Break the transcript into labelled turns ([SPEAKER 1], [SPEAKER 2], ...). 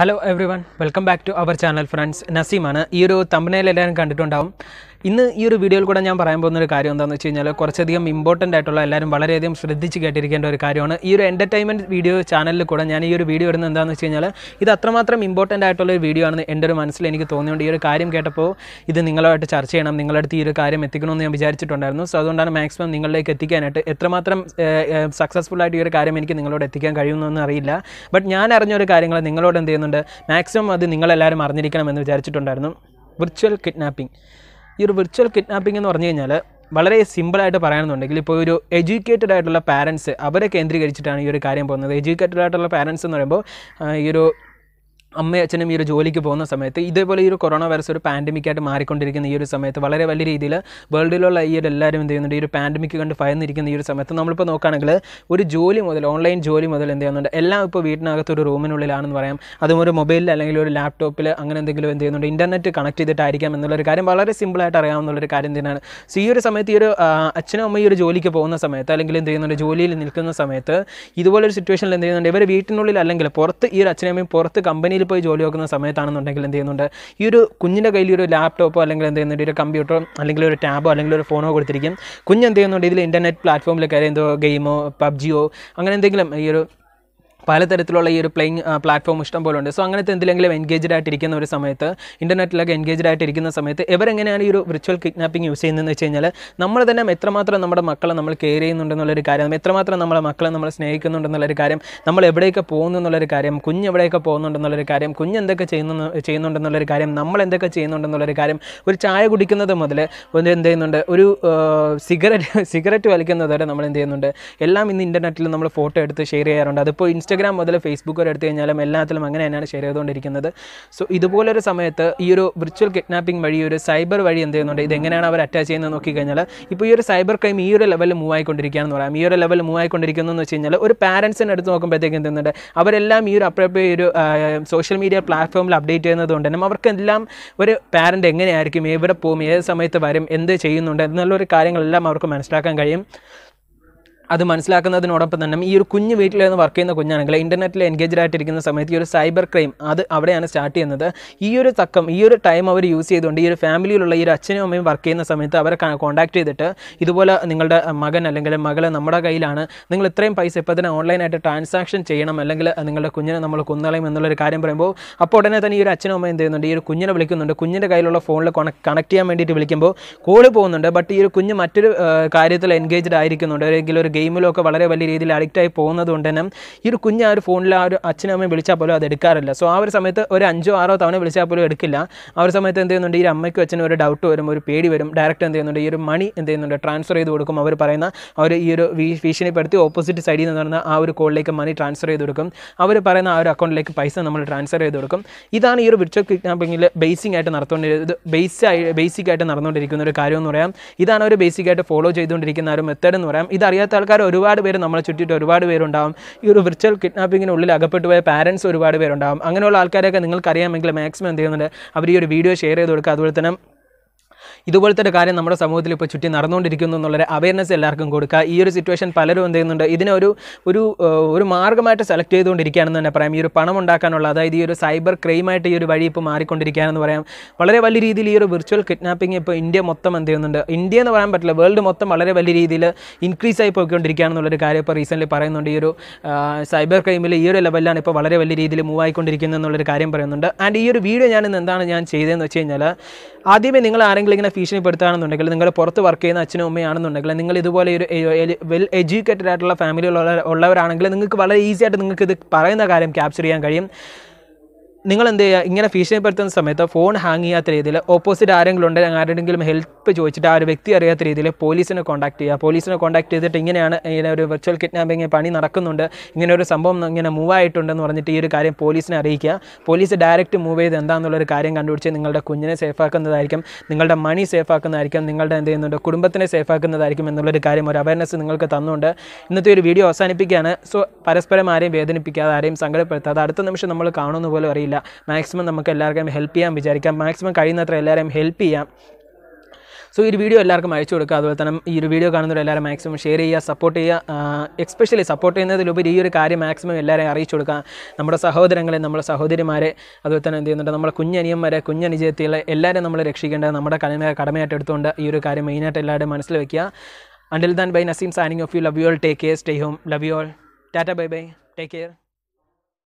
[SPEAKER 1] hello everyone welcome back to our channel friends നസീമാണ് ഈ ഒരു തമ്പനയിൽ എല്ലാവരും കണ്ടിട്ടുണ്ടാവും ഇന്ന് ഈ ഒരു വീഡിയോയിൽ കൂടെ ഞാൻ പറയാൻ പോകുന്ന ഒരു കാര്യം എന്താണെന്ന് വെച്ച് കഴിഞ്ഞാൽ കുറച്ചധികം ഇമ്പോർട്ടൻ്റ് ആയിട്ടുള്ള എല്ലാവരും വളരെയധികം ശ്രദ്ധിച്ച് കേട്ടിരിക്കേണ്ട ഒരു കാര്യമാണ് ഈ ഒരു എൻ്റർടൈൻമെൻറ്റ് വീഡിയോ ചാനലിൽ കൂടെ ഞാൻ ഈ ഒരു വീഡിയോ ഇടുന്നത് എന്താണെന്ന് വെച്ച് കഴിഞ്ഞാൽ ഇത് അത്രമാത്രം ഇമ്പോർട്ടൻ്റ് ആയിട്ടുള്ള ഒരു വീഡിയോ ആണെന്ന് എൻ്റെ ഒരു മനസ്സിൽ എനിക്ക് തോന്നിയുണ്ട് ഈ ഒരു കാര്യം കേട്ടപ്പോൾ ഇത് നിങ്ങളുമായിട്ട് ചർച്ച ചെയ്യണം നിങ്ങളടുത്ത് ഈ ഒരു കാര്യം എത്തിക്കണമെന്ന് ഞാൻ വിചാരിച്ചിട്ടുണ്ടായിരുന്നു സോ അതുകൊണ്ടാണ് മാക്സിമം നിങ്ങളിലേക്ക് എത്തിക്കാനായിട്ട് എത്രമാത്രം സക്സസ്ഫുൾ ആയിട്ട് ഈ ഒരു കാര്യം എനിക്ക് നിങ്ങളോട് എത്തിക്കാൻ കഴിയുമെന്നൊന്നും അറിയില്ല ബട്ട് ഞാൻ അറിഞ്ഞ ഒരു കാര്യങ്ങൾ നിങ്ങളോട് എന്ത് ചെയ്യുന്നുണ്ട് മാക്സിമം അത് നിങ്ങളെല്ലാവരും അറിഞ്ഞിരിക്കണം എന്ന് വിചാരിച്ചിട്ടുണ്ടായിരുന്നു വിർച്വൽ കിഡ്നാപ്പിംഗ് ഈ ഒരു വിർച്വൽ കിഡ്നാപ്പിംഗ് എന്ന് പറഞ്ഞു കഴിഞ്ഞാൽ വളരെ സിമ്പിളായിട്ട് പറയുകയാണെന്നുണ്ടെങ്കിൽ ഇപ്പോൾ ഒരു എഡ്യൂക്കേറ്റഡ് ആയിട്ടുള്ള പാരൻസ് അവരെ കേന്ദ്രീകരിച്ചിട്ടാണ് ഈ ഒരു കാര്യം പോകുന്നത് എഡ്യൂക്കേറ്റഡ് ആയിട്ടുള്ള പാരൻസ് എന്ന് പറയുമ്പോൾ ഈ ഒരു അമ്മയും അച്ഛനും ഈ ഒരു ജോലിക്ക് പോകുന്ന സമയത്ത് ഇതേപോലെ ഈ ഒരു കൊറോണ വൈറസ് ഒരു പാൻഡമിക് ആയിട്ട് മാറിക്കൊണ്ടിരിക്കുന്ന ഈ ഒരു സമയത്ത് വളരെ വലിയ രീതിയിൽ വേൾഡിലുള്ള ഈ ഒരു എല്ലാവരും എന്ത് ചെയ്യുന്നുണ്ട് ഈ ഒരു പാൻഡമിക് കണ്ട് ഭയന്നിരിക്കുന്ന ഈ ഒരു സമയത്ത് നമ്മളിപ്പോൾ നോക്കുകയാണെങ്കിൽ ഒരു ജോലി മുതൽ ഓൺലൈൻ ജോലി മുതൽ എന്ത് ചെയ്യുന്നുണ്ട് എല്ലാം ഇപ്പോൾ വീട്ടിനകത്ത് ഒരു റൂമിനുള്ളിലാണെന്ന് പറയാം അതും ഒരു മൊബൈലിൽ അല്ലെങ്കിൽ ഒരു ലാപ്ടോപ്പിൽ അങ്ങനെ എന്തെങ്കിലും എന്ത് ചെയ്യുന്നുണ്ട് ഇൻ്റർനെറ്റ് കണക്ട് ചെയ്തിട്ടായിരിക്കാം എന്നുള്ളൊരു കാര്യം വളരെ സിമ്പിളായിട്ട് അറിയാവുന്നൊരു കാര്യം തന്നെയാണ് സോ ഈ ഒരു സമയത്ത് ഈ ഒരു അച്ഛനും അമ്മയും ഒരു ജോലിക്ക് പോകുന്ന സമയത്ത് അല്ലെങ്കിൽ എന്ത് ചെയ്യുന്നുണ്ട് ജോലിയിൽ നിൽക്കുന്ന സമയത്ത് ഇതുപോലൊരു സിറ്റുവേഷനിൽ എന്ത് ചെയ്യുന്നുണ്ട് ഇവർ വീട്ടിനുള്ളിൽ അല്ലെങ്കിൽ പുറത്ത് ഈ ഒരു അച്ഛനും അമ്മയും പുറത്ത് കമ്പനിയിൽ കമ്പനിയിൽ പോയി ജോലി നോക്കുന്ന സമയത്താണെന്നുണ്ടെങ്കിൽ എന്ത് ചെയ്യുന്നുണ്ട് ഈ ഒരു കുഞ്ഞിൻ്റെ കയ്യിൽ ഒരു ലാപ്ടോപ്പോ അല്ലെങ്കിൽ എന്ത് ചെയ്യുന്നുണ്ട് ഒരു കമ്പ്യൂട്ടറോ അല്ലെങ്കിൽ ഒരു ടാബോ അല്ലെങ്കിൽ ഒരു ഫോണോ കൊടുത്തിരിക്കും കുഞ്ഞ് എന്ത് ചെയ്യുന്നുണ്ട് ഇതിൽ ഇൻ്റർനെറ്റ് പ്ലാറ്റ്ഫോമിൽ കയറി എന്തോ ഗെയിമോ പബ്ജിയോ അങ്ങനെ എന്തെങ്കിലും ഈ ഒരു പലതരത്തിലുള്ള ഈ ഒരു പ്ലേയിങ് പ്ലാറ്റ്ഫോം ഇഷ്ടം പോലെ ഉണ്ട് സോ അങ്ങനത്തെ എന്തിലെങ്കിലും എൻഗേജ്ഡ് ആയിട്ടിരിക്കുന്ന ഒരു സമയത്ത് ഇൻ്റർനെറ്റിലൊക്കെ എൻഗേജ്ഡ് ആയിട്ടിരിക്കുന്ന സമയത്ത് ഇവരെങ്ങനെയാണ് ഈ ഒരു വിർച്വൽ കിഡ്നാപ്പിംഗ് യൂസ് ചെയ്യുന്നതെന്ന് വെച്ച് കഴിഞ്ഞാൽ നമ്മൾ തന്നെ എത്രമാത്രം നമ്മുടെ മക്കളെ നമ്മൾ കെയർ ചെയ്യുന്നുണ്ടെന്നുള്ളൊരു കാര്യം എത്രമാത്രം നമ്മുടെ മക്കളെ നമ്മൾ സ്നേഹിക്കുന്നുണ്ടെന്നുള്ളൊരു കാര്യം നമ്മൾ എവിടെയൊക്കെ പോകുന്നു എന്നുള്ളൊരു കാര്യം കുഞ്ഞ് എവിടെയൊക്കെ പോകുന്നുണ്ടെന്നുള്ളൊരു കാര്യം കുഞ്ഞ് എന്തൊക്കെ ചെയ്യുന്നു ചെയ്യുന്നുണ്ടെന്നുള്ളൊരു കാര്യം നമ്മൾ എന്തൊക്കെ ചെയ്യുന്നുണ്ടെന്നുള്ളൊരു കാര്യം ഒരു ചായ കുടിക്കുന്നത് മുതൽ എന്ത് ചെയ്യുന്നുണ്ട് ഒരു സിഗരറ്റ് സിഗരറ്റ് വലിക്കുന്നത് വരെ നമ്മൾ എന്ത് ചെയ്യുന്നുണ്ട് എല്ലാം ഇന്ന് ഇൻ്റർനെറ്റിൽ നമ്മൾ ഫോട്ടോ എടുത്ത് ഷെയർ ചെയ്യാറുണ്ട് അതിപ്പോൾ ഇൻസ്റ്റാഗ്രാം ഇൻസ്റ്റാഗ്രാം മുതൽ ഫേസ്ബുക്ക് വരെ എടുത്തു കഴിഞ്ഞാലും എല്ലാത്തിലും അങ്ങനെ തന്നെയാണ് ഷെയർ ചെയ്തുകൊണ്ടിരിക്കുന്നത് സോ ഇതുപോലൊരു സമയത്ത് ഈ ഒരു വിർച്വൽ കിഡ്നാപ്പിംഗ് വഴി ഒരു സൈബർ വഴി എന്ത് ചെയ്യുന്നുണ്ട് ഇതെങ്ങനെയാണ് അവർ അറ്റാച്ച് ചെയ്യുന്നത് നോക്കിക്കഴിഞ്ഞാൽ ഇപ്പോൾ ഈ ഒരു സൈബർ ക്രൈം ഈ ഒരു ലെവലിൽ മൂവ് ആയിക്കൊണ്ടിരിക്കുകയാണെന്ന് പറയാം ഈ ഒരു ലെവൽ മൂവ് ആയിക്കൊണ്ടിരിക്കുന്നതെന്ന് എന്ന് വെച്ച് കഴിഞ്ഞാൽ ഒരു പാരൻസിനെ എടുത്ത് നോക്കുമ്പോഴത്തേക്ക് എന്ത് ചെയ്യുന്നുണ്ട് അവരെല്ലാം ഈ ഒരു അപ്രോപ്രിയ ഒരു സോഷ്യൽ മീഡിയ പ്ലാറ്റ്ഫോമിൽ അപ്ഡേറ്റ് ചെയ്യുന്നത് കൊണ്ട് തന്നെ അവർക്കെല്ലാം ഒരു പാരൻ്റ് എങ്ങനെയായിരിക്കും എവിടെ പോകും ഏത് സമയത്ത് വരും എന്ത് ചെയ്യുന്നുണ്ട് എന്നുള്ളൊരു കാര്യങ്ങളെല്ലാം അവർക്ക് മനസ്സിലാക്കാൻ കഴിയും അത് മനസ്സിലാക്കുന്നതിനോടൊപ്പം തന്നെ ഈ ഒരു കുഞ്ഞു വീട്ടിൽ നിന്ന് വർക്ക് ചെയ്യുന്ന കുഞ്ഞാണെങ്കിൽ ഇൻ്റർനെറ്റിൽ എൻഗേജ് ആയിട്ടിരിക്കുന്ന സമയത്ത് ഈ ഒരു സൈബർ ക്രൈം അത് അവിടെയാണ് സ്റ്റാർട്ട് ചെയ്യുന്നത് ഈ ഒരു തക്കം ഈ ഒരു ടൈം അവർ യൂസ് ചെയ്തുകൊണ്ട് ഈ ഒരു ഫാമിലിയിലുള്ള ഈ ഒരു അച്ഛനും അമ്മയും വർക്ക് ചെയ്യുന്ന സമയത്ത് അവരെ കോൺടാക്ട് ചെയ്തിട്ട് ഇതുപോലെ നിങ്ങളുടെ മകൻ അല്ലെങ്കിൽ മകൾ നമ്മുടെ കയ്യിലാണ് നിങ്ങൾ ഇത്രയും പൈസ ഇപ്പോൾ തന്നെ ഓൺലൈനായിട്ട് ട്രാൻസാക്ഷൻ ചെയ്യണം അല്ലെങ്കിൽ നിങ്ങളുടെ കുഞ്ഞിനെ നമ്മൾ കുന്നളയും എന്നുള്ളൊരു കാര്യം പറയുമ്പോൾ അപ്പോൾ ഉടനെ തന്നെ ഈ ഒരു അച്ഛനും അമ്മയും എന്ത് ചെയ്യുന്നുണ്ട് ഈ ഒരു കുഞ്ഞിനെ വിളിക്കുന്നുണ്ട് കുഞ്ഞിൻ്റെ കയ്യിലുള്ള ഫോണിൽ കണക്ട് ചെയ്യാൻ വേണ്ടിയിട്ട് വിളിക്കുമ്പോൾ കോള് പോകുന്നുണ്ട് ബട്ട് ഈ ഒരു കുഞ്ഞ് മറ്റൊരു കാര്യത്തിൽ എൻഗേജ്ഡ് ആയിരിക്കുന്നുണ്ട് അല്ലെങ്കിൽ ഒരു ഗെയിമിലൊക്കെ വളരെ വലിയ രീതിയിൽ അഡിക്റ്റായി പോകുന്നതുകൊണ്ട് തന്നെ ഈ ഒരു കുഞ്ഞ് ആ ഒരു ഫോണിൽ ആ ഒരു അച്ഛനും അമ്മയും വിളിച്ചാൽ പോലും അത് എടുക്കാറില്ല സോ ആ ഒരു സമയത്ത് ഒരു അഞ്ചോ ആറോ തവണ വിളിച്ചാൽ പോലും എടുക്കില്ല ആ ഒരു സമയത്ത് എന്ത് ചെയ്യുന്നുണ്ട് ഈ അമ്മയ്ക്കും അച്ഛനും ഒരു ഡൗട്ട് വരും ഒരു പേടി വരും ഡയറക്റ്റ് എന്ത് ചെയ്യുന്നുണ്ട് ഈ ഒരു മണി എന്ത് ചെയ്യുന്നുണ്ട് ട്രാൻസ്ഫർ ചെയ്ത് കൊടുക്കും അവർ പറയുന്ന അവർ ഈ ഒരു ഭീഷണിപ്പെടുത്തി ഓപ്പോസിറ്റ് സൈഡിൽ നിന്ന് നടന്ന ആ ഒരു കോളിലേക്ക് മണി ട്രാൻസ്ഫർ ചെയ്ത് കൊടുക്കും അവർ പറയുന്ന ആ ഒരു അക്കൗണ്ടിലേക്ക് പൈസ നമ്മൾ ട്രാൻസ്ഫർ ചെയ്ത് കൊടുക്കും ഇതാണ് ഈ ഒരു വിർച്വൽ കിഡ്നാപ്പിംഗിൽ ബേസിക് ആയിട്ട് ഇത് ബേസ് ബേസിക് ആയിട്ട് നടന്നുകൊണ്ടിരിക്കുന്ന ഒരു കാര്യം എന്ന് പറയാം ഇതാണ് അവർ ബേസിക് ആയിട്ട് ഫോളോ ചെയ്തുകൊണ്ടിരിക്കുന്ന ഒരു മെത്തേഡ് എന്ന് പറയാം ഇതറിയാത്ത ആൾക്ക് ചെറുപ്പക്കാർ ഒരുപാട് പേര് നമ്മളെ ചുറ്റിയിട്ട് ഒരുപാട് പേരുണ്ടാവും ഈ ഒരു വിർച്വൽ കിഡ്നാപ്പിങ്ങിനുള്ളിൽ അകപ്പെട്ടു പോയ പാരൻസ് ഒരുപാട് പേരുണ്ടാവും അങ്ങനെയുള്ള ആൾക്കാരെയൊക്കെ നിങ്ങൾക്കറിയാമെങ്കിൽ മാക്സിമം എന്ത് ചെയ്യുന്നുണ്ട് അവർ ഈ ഒരു വീഡിയോ ഷെയർ ചെയ്ത് കൊടുക്കുക അതുപോലെ തന്നെ ഇതുപോലത്തെ ഒരു കാര്യം നമ്മുടെ സമൂഹത്തിൽ ഇപ്പോൾ ചുറ്റി നടന്നുകൊണ്ടിരിക്കുന്നു എന്നുള്ളൊരു അവയർനെസ് എല്ലാവർക്കും കൊടുക്കുക ഈ ഒരു സിറ്റുവേഷൻ പലരും എന്ത് ചെയ്യുന്നുണ്ട് ഇതിനെ ഒരു ഒരു ഒരു മാർഗ്ഗമായിട്ട് സെലക്ട് ചെയ്തുകൊണ്ടിരിക്കുകയാണെന്ന് തന്നെ പറയാം ഈ ഒരു പണം ഉണ്ടാക്കാനുള്ള അതായത് ഈ ഒരു സൈബർ ക്രൈമായിട്ട് ഈ ഒരു വഴി ഇപ്പോൾ മാറിക്കൊണ്ടിരിക്കുകയാണെന്ന് പറയാം വളരെ വലിയ രീതിയിൽ ഈ ഒരു വിർച്വൽ കിഡ്നാപ്പിംഗ് ഇപ്പോൾ ഇന്ത്യ മൊത്തം എന്ത് ചെയ്യുന്നുണ്ട് ഇന്ത്യ എന്ന് പറയാൻ പറ്റില്ല വേൾഡ് മൊത്തം വളരെ വലിയ രീതിയിൽ ഇൻക്രീസ് ആയി പോയിക്കൊണ്ടിരിക്കുകയാണെന്നുള്ളൊരു കാര്യം ഇപ്പോൾ റീസെൻ്റ്ലി പറയുന്നുണ്ട് ഈ ഒരു സൈബർ ക്രൈമിൽ ഈ ഒരു ലെവലിലാണ് ഇപ്പോൾ വളരെ വലിയ രീതിയിൽ മൂവ് ആയിക്കൊണ്ടിരിക്കുന്നത് എന്നുള്ളൊരു കാര്യം പറയുന്നുണ്ട് ആൻഡ് ഈ ഒരു വീഡിയോ ഞാൻ ഇന്ന് എന്താണ് ഞാൻ ചെയ്തതെന്ന് വെച്ച് കഴിഞ്ഞാൽ ആദ്യമേ നിങ്ങൾ ആരെങ്കിലും ഇങ്ങനെ ഭീഷണിപ്പെടുത്തുകയാണെന്നുണ്ടെങ്കിൽ നിങ്ങൾ പുറത്ത് വർക്ക് ചെയ്യുന്ന അച്ഛനും അമ്മയാണെന്നുണ്ടെങ്കിൽ നിങ്ങൾ ഇതുപോലെ ഒരു വെൽ എഡ്യൂക്കേറ്റഡ് ആയിട്ടുള്ള ഫാമിലി ഉള്ളവരാണെങ്കിൽ നിങ്ങൾക്ക് വളരെ ഈസി ആയിട്ട് നിങ്ങൾക്ക് ഇത് പറയുന്ന കാര്യം ക്യാപ്ചർ ചെയ്യാൻ കഴിയും നിങ്ങൾ എന്ത് ചെയ്യുക ഇങ്ങനെ ഭീഷണിപ്പെടുത്തുന്ന സമയത്ത് ഫോൺ ഹാങ് ചെയ്യാത്ത രീതിയിൽ ഓപ്പോസിറ്റ് ആരെങ്കിലും ഉണ്ട് ആരുടെങ്കിലും ഹെൽപ്പ് ചോദിച്ചിട്ട് ആ ഒരു വ്യക്തി അറിയാത്ത രീതിയിൽ പോലീസിനെ കോൺടാക്ട് ചെയ്യുക പോലീസിനെ കോൺടാക്ട് ചെയ്തിട്ട് ഇങ്ങനെയാണ് ഇങ്ങനെ ഒരു വെർച്വൽ കിഡ്നാപ്പിംഗ് പണി നടക്കുന്നുണ്ട് ഇങ്ങനെ ഒരു സംഭവം ഇങ്ങനെ മൂവ് ആയിട്ടുണ്ടെന്ന് പറഞ്ഞിട്ട് ഈ ഒരു കാര്യം പോലീസിനെ അറിയിക്കുക പോലീസ് ഡയറക്റ്റ് മൂവ് ചെയ്ത് എന്താണെന്നുള്ളൊരു കാര്യം കണ്ടുപിടിച്ച് നിങ്ങളുടെ കുഞ്ഞിനെ സേഫ് ആക്കുന്നതായിരിക്കും നിങ്ങളുടെ മണി സേഫ് ആക്കുന്നതായിരിക്കും നിങ്ങളുടെ എന്ത് ചെയ്യുന്നുണ്ട് കുടുംബത്തിനെ ആക്കുന്നതായിരിക്കും എന്നുള്ളൊരു കാര്യം ഒരു അവയർനെസ് നിങ്ങൾക്ക് തന്നുകൊണ്ട് ഇന്നത്തെ ഒരു വീഡിയോ അവസാനിപ്പിക്കുകയാണ് സോ പരസ്പരം ആരെയും വേദനിപ്പിക്കാതെ ആരെയും സങ്കടപ്പെടുത്താതെ അടുത്ത നിമിഷം നമ്മൾ കാണുന്ന പോലും അറിയില്ല കാര്യമില്ല മാക്സിമം നമുക്ക് എല്ലാവർക്കും ഹെൽപ്പ് ചെയ്യാൻ വിചാരിക്കാം മാക്സിമം കഴിയുന്നത്ര എല്ലാവരെയും ഹെൽപ്പ് ചെയ്യാം സോ ഈ വീഡിയോ എല്ലാവർക്കും അയച്ചു കൊടുക്കുക അതുപോലെ തന്നെ ഈ ഒരു വീഡിയോ കാണുന്നവർ എല്ലാവരും മാക്സിമം ഷെയർ ചെയ്യുക സപ്പോർട്ട് ചെയ്യുക എക്സ്പെഷ്യലി സപ്പോർട്ട് ചെയ്യുന്നതിലുപരി ഈ ഒരു കാര്യം മാക്സിമം എല്ലാവരെയും അറിയിച്ചു കൊടുക്കുക നമ്മുടെ സഹോദരങ്ങളെ നമ്മുടെ സഹോദരിമാരെ അതുപോലെ തന്നെ എന്ത് ചെയ്യുന്നുണ്ട് നമ്മുടെ കുഞ്ഞനിയന്മാരെ കുഞ്ഞനിജയത്തികളെ എല്ലാവരും നമ്മൾ രക്ഷിക്കേണ്ടത് നമ്മുടെ കടമ കടമയായിട്ട് എടുത്തുകൊണ്ട് ഈ ഒരു കാര്യം മെയിനായിട്ട് എല്ലാവരും മനസ്സിൽ വയ്ക്കുക until then bye Naseem signing off you love you all take care stay home love you all tata bye bye take care